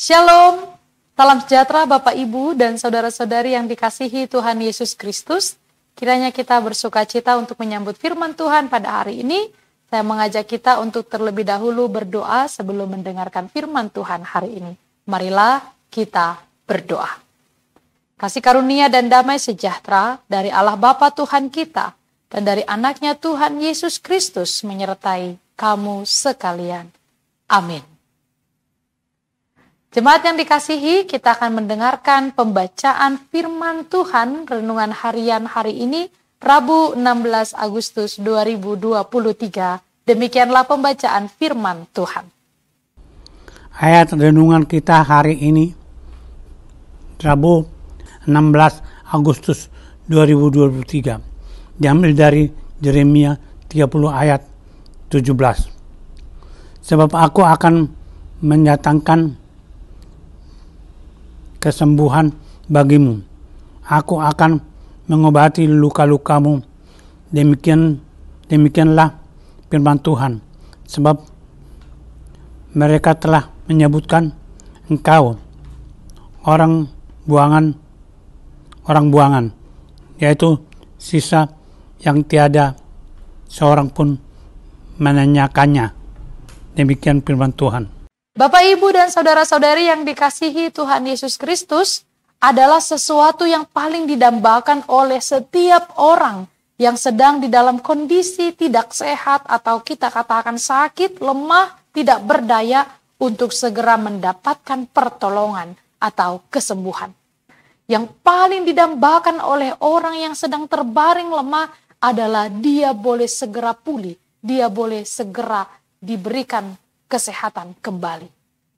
Shalom, salam sejahtera Bapak Ibu dan saudara-saudari yang dikasihi Tuhan Yesus Kristus. Kiranya kita bersuka cita untuk menyambut firman Tuhan pada hari ini. Saya mengajak kita untuk terlebih dahulu berdoa sebelum mendengarkan firman Tuhan hari ini. Marilah kita berdoa. Kasih karunia dan damai sejahtera dari Allah Bapa Tuhan kita dan dari anaknya Tuhan Yesus Kristus menyertai kamu sekalian. Amin. Jemaat yang dikasihi, kita akan mendengarkan pembacaan firman Tuhan renungan harian hari ini, Rabu 16 Agustus 2023. Demikianlah pembacaan firman Tuhan. Ayat renungan kita hari ini, Rabu 16 Agustus 2023, diambil dari Jeremia 30 ayat 17. Sebab aku akan menyatangkan kesembuhan bagimu. Aku akan mengobati luka-lukamu. Demikian demikianlah firman Tuhan. Sebab mereka telah menyebutkan engkau orang buangan orang buangan yaitu sisa yang tiada seorang pun menanyakannya. Demikian firman Tuhan. Bapak, Ibu, dan saudara-saudari yang dikasihi Tuhan Yesus Kristus adalah sesuatu yang paling didambakan oleh setiap orang yang sedang di dalam kondisi tidak sehat atau kita katakan sakit, lemah, tidak berdaya untuk segera mendapatkan pertolongan atau kesembuhan. Yang paling didambakan oleh orang yang sedang terbaring lemah adalah dia boleh segera pulih, dia boleh segera diberikan kesehatan kembali.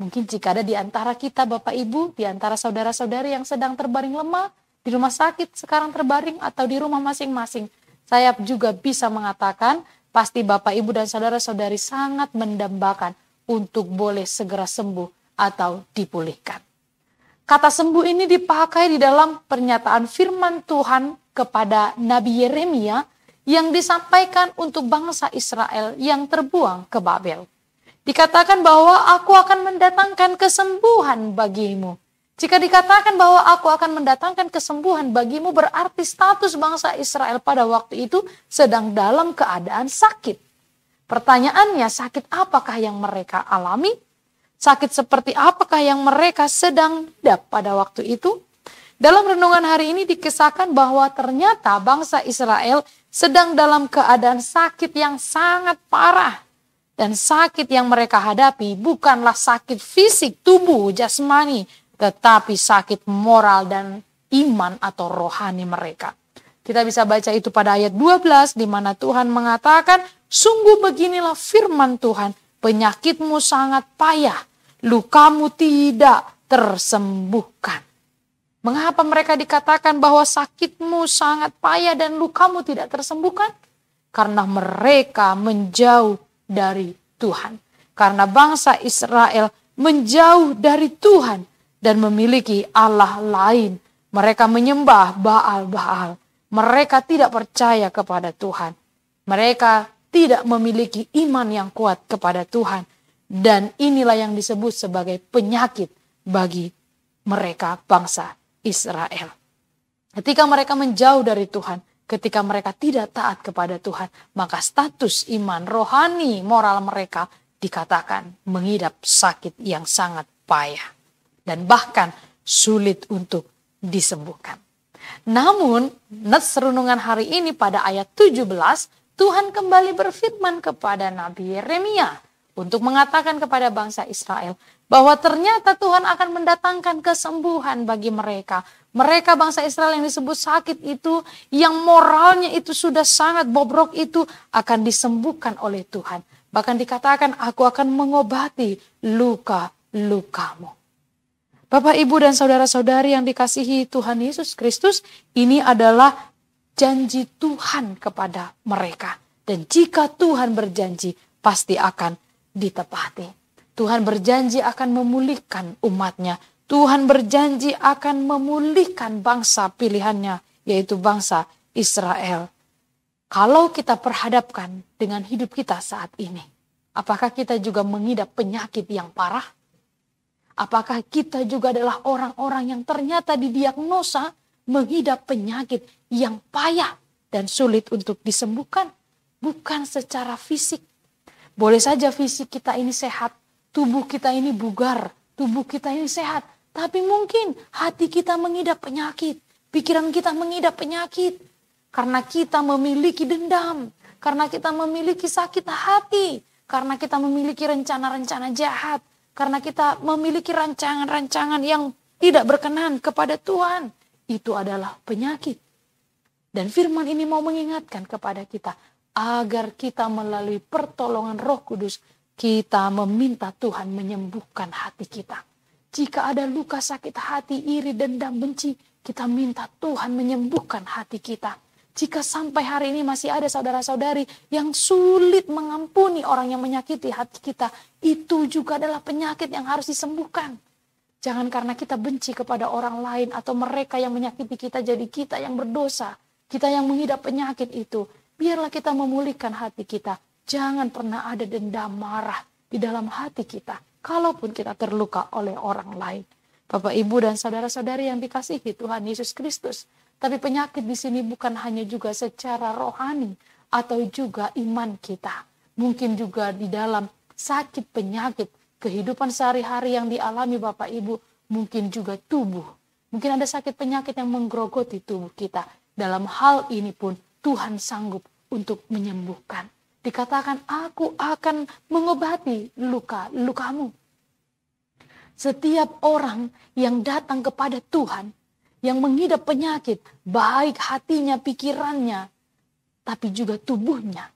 Mungkin jika ada di antara kita Bapak Ibu, di antara saudara-saudari yang sedang terbaring lemah, di rumah sakit sekarang terbaring atau di rumah masing-masing, saya juga bisa mengatakan pasti Bapak Ibu dan saudara-saudari sangat mendambakan untuk boleh segera sembuh atau dipulihkan. Kata sembuh ini dipakai di dalam pernyataan firman Tuhan kepada Nabi Yeremia yang disampaikan untuk bangsa Israel yang terbuang ke Babel. Dikatakan bahwa aku akan mendatangkan kesembuhan bagimu. Jika dikatakan bahwa aku akan mendatangkan kesembuhan bagimu berarti status bangsa Israel pada waktu itu sedang dalam keadaan sakit. Pertanyaannya sakit apakah yang mereka alami? Sakit seperti apakah yang mereka sedang dap pada waktu itu? Dalam renungan hari ini dikisahkan bahwa ternyata bangsa Israel sedang dalam keadaan sakit yang sangat parah. Dan sakit yang mereka hadapi bukanlah sakit fisik tubuh jasmani, tetapi sakit moral dan iman atau rohani mereka. Kita bisa baca itu pada ayat 12 di mana Tuhan mengatakan, "Sungguh beginilah firman Tuhan, penyakitmu sangat payah, lukamu tidak tersembuhkan." Mengapa mereka dikatakan bahwa sakitmu sangat payah dan lukamu tidak tersembuhkan? Karena mereka menjauh dari Tuhan. Karena bangsa Israel menjauh dari Tuhan dan memiliki Allah lain. Mereka menyembah Baal-Baal. Mereka tidak percaya kepada Tuhan. Mereka tidak memiliki iman yang kuat kepada Tuhan. Dan inilah yang disebut sebagai penyakit bagi mereka bangsa Israel. Ketika mereka menjauh dari Tuhan, Ketika mereka tidak taat kepada Tuhan, maka status iman rohani moral mereka dikatakan mengidap sakit yang sangat payah dan bahkan sulit untuk disembuhkan. Namun, nats renungan hari ini pada ayat 17, Tuhan kembali berfirman kepada Nabi Yeremia untuk mengatakan kepada bangsa Israel, bahwa ternyata Tuhan akan mendatangkan kesembuhan bagi mereka. Mereka bangsa Israel yang disebut sakit itu, yang moralnya itu sudah sangat bobrok itu akan disembuhkan oleh Tuhan. Bahkan dikatakan aku akan mengobati luka-lukamu. Bapak, Ibu, dan saudara-saudari yang dikasihi Tuhan Yesus Kristus, ini adalah janji Tuhan kepada mereka. Dan jika Tuhan berjanji, pasti akan ditepati. Tuhan berjanji akan memulihkan umatnya. Tuhan berjanji akan memulihkan bangsa pilihannya, yaitu bangsa Israel. Kalau kita perhadapkan dengan hidup kita saat ini, apakah kita juga mengidap penyakit yang parah? Apakah kita juga adalah orang-orang yang ternyata didiagnosa mengidap penyakit yang payah dan sulit untuk disembuhkan? Bukan secara fisik. Boleh saja fisik kita ini sehat, tubuh kita ini bugar, tubuh kita ini sehat, tapi mungkin hati kita mengidap penyakit, pikiran kita mengidap penyakit karena kita memiliki dendam, karena kita memiliki sakit hati, karena kita memiliki rencana-rencana jahat, karena kita memiliki rancangan-rancangan yang tidak berkenan kepada Tuhan. Itu adalah penyakit. Dan firman ini mau mengingatkan kepada kita agar kita melalui pertolongan Roh Kudus kita meminta Tuhan menyembuhkan hati kita. Jika ada luka sakit hati, iri, dendam, benci, kita minta Tuhan menyembuhkan hati kita. Jika sampai hari ini masih ada saudara-saudari yang sulit mengampuni orang yang menyakiti hati kita, itu juga adalah penyakit yang harus disembuhkan. Jangan karena kita benci kepada orang lain atau mereka yang menyakiti kita, jadi kita yang berdosa, kita yang mengidap penyakit itu. Biarlah kita memulihkan hati kita, Jangan pernah ada dendam marah di dalam hati kita, kalaupun kita terluka oleh orang lain. Bapak, Ibu, dan saudara-saudari yang dikasihi Tuhan Yesus Kristus. Tapi penyakit di sini bukan hanya juga secara rohani atau juga iman kita. Mungkin juga di dalam sakit penyakit, kehidupan sehari-hari yang dialami Bapak Ibu, mungkin juga tubuh. Mungkin ada sakit penyakit yang menggerogoti tubuh kita. Dalam hal ini pun Tuhan sanggup untuk menyembuhkan dikatakan aku akan mengobati luka-lukamu. Setiap orang yang datang kepada Tuhan yang mengidap penyakit, baik hatinya, pikirannya, tapi juga tubuhnya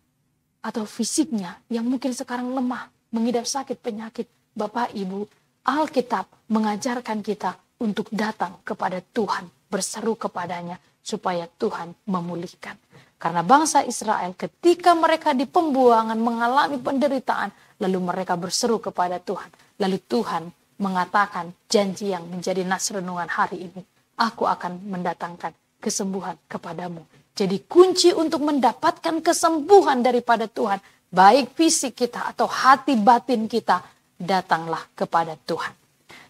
atau fisiknya yang mungkin sekarang lemah, mengidap sakit penyakit, Bapak Ibu, Alkitab mengajarkan kita untuk datang kepada Tuhan berseru kepadanya supaya Tuhan memulihkan. Karena bangsa Israel ketika mereka di pembuangan mengalami penderitaan, lalu mereka berseru kepada Tuhan. Lalu Tuhan mengatakan janji yang menjadi nas renungan hari ini. Aku akan mendatangkan kesembuhan kepadamu. Jadi kunci untuk mendapatkan kesembuhan daripada Tuhan, baik fisik kita atau hati batin kita, datanglah kepada Tuhan.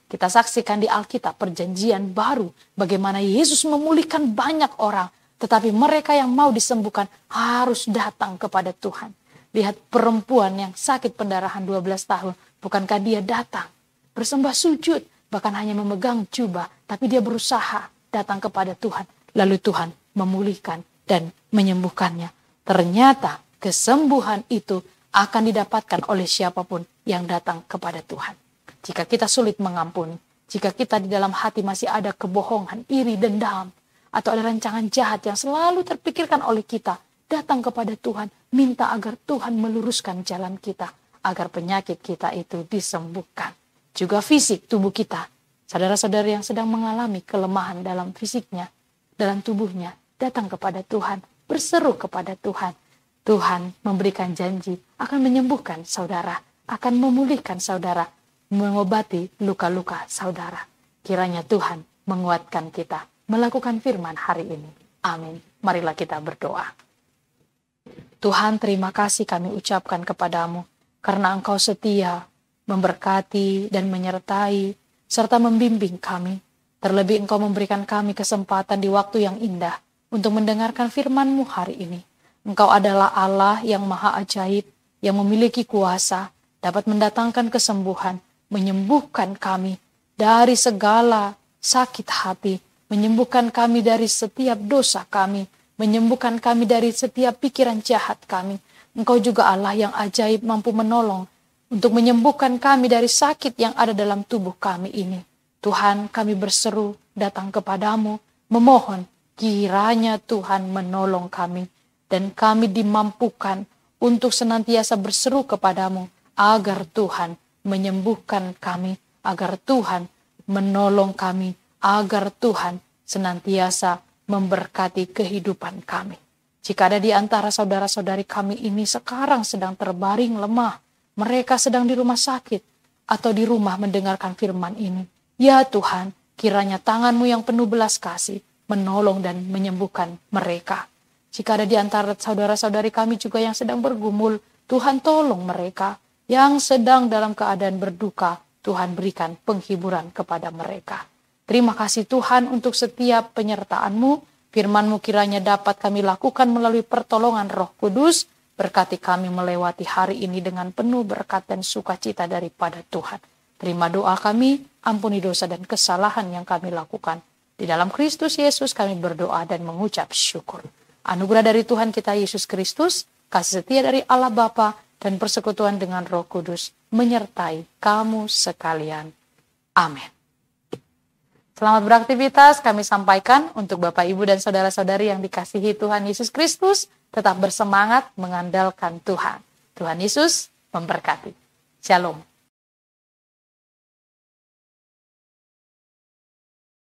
Kita saksikan di Alkitab perjanjian baru bagaimana Yesus memulihkan banyak orang. Tetapi mereka yang mau disembuhkan harus datang kepada Tuhan. Lihat perempuan yang sakit pendarahan 12 tahun. Bukankah dia datang bersembah sujud. Bahkan hanya memegang jubah. Tapi dia berusaha datang kepada Tuhan. Lalu Tuhan memulihkan dan menyembuhkannya. Ternyata kesembuhan itu akan didapatkan oleh siapapun yang datang kepada Tuhan. Jika kita sulit mengampuni, jika kita di dalam hati masih ada kebohongan, iri, dendam, atau ada rancangan jahat yang selalu terpikirkan oleh kita, datang kepada Tuhan, minta agar Tuhan meluruskan jalan kita, agar penyakit kita itu disembuhkan. Juga fisik tubuh kita, saudara-saudara yang sedang mengalami kelemahan dalam fisiknya, dalam tubuhnya, datang kepada Tuhan, berseru kepada Tuhan. Tuhan memberikan janji akan menyembuhkan saudara, akan memulihkan saudara, mengobati luka-luka saudara. Kiranya Tuhan menguatkan kita melakukan firman hari ini. Amin. Marilah kita berdoa. Tuhan, terima kasih kami ucapkan kepadamu karena Engkau setia memberkati dan menyertai serta membimbing kami. Terlebih Engkau memberikan kami kesempatan di waktu yang indah untuk mendengarkan firman-Mu hari ini. Engkau adalah Allah yang maha ajaib, yang memiliki kuasa, dapat mendatangkan kesembuhan, menyembuhkan kami dari segala sakit hati, menyembuhkan kami dari setiap dosa kami, menyembuhkan kami dari setiap pikiran jahat kami. Engkau juga Allah yang ajaib mampu menolong untuk menyembuhkan kami dari sakit yang ada dalam tubuh kami ini. Tuhan, kami berseru datang kepadamu, memohon kiranya Tuhan menolong kami dan kami dimampukan untuk senantiasa berseru kepadamu agar Tuhan menyembuhkan kami, agar Tuhan menolong kami, agar Tuhan senantiasa memberkati kehidupan kami. Jika ada di antara saudara-saudari kami ini sekarang sedang terbaring lemah, mereka sedang di rumah sakit atau di rumah mendengarkan firman ini, ya Tuhan, kiranya tanganmu yang penuh belas kasih menolong dan menyembuhkan mereka. Jika ada di antara saudara-saudari kami juga yang sedang bergumul, Tuhan tolong mereka, yang sedang dalam keadaan berduka, Tuhan berikan penghiburan kepada mereka. Terima kasih Tuhan untuk setiap penyertaan-Mu. Firman-Mu kiranya dapat kami lakukan melalui pertolongan Roh Kudus. Berkati kami melewati hari ini dengan penuh berkat dan sukacita daripada Tuhan. Terima doa kami, ampuni dosa dan kesalahan yang kami lakukan. Di dalam Kristus Yesus kami berdoa dan mengucap syukur. Anugerah dari Tuhan kita Yesus Kristus, kasih setia dari Allah Bapa, dan persekutuan dengan Roh Kudus menyertai kamu sekalian. Amin. Selamat beraktivitas kami sampaikan untuk Bapak, Ibu, dan saudara-saudari yang dikasihi Tuhan Yesus Kristus. Tetap bersemangat mengandalkan Tuhan. Tuhan Yesus memberkati. Shalom.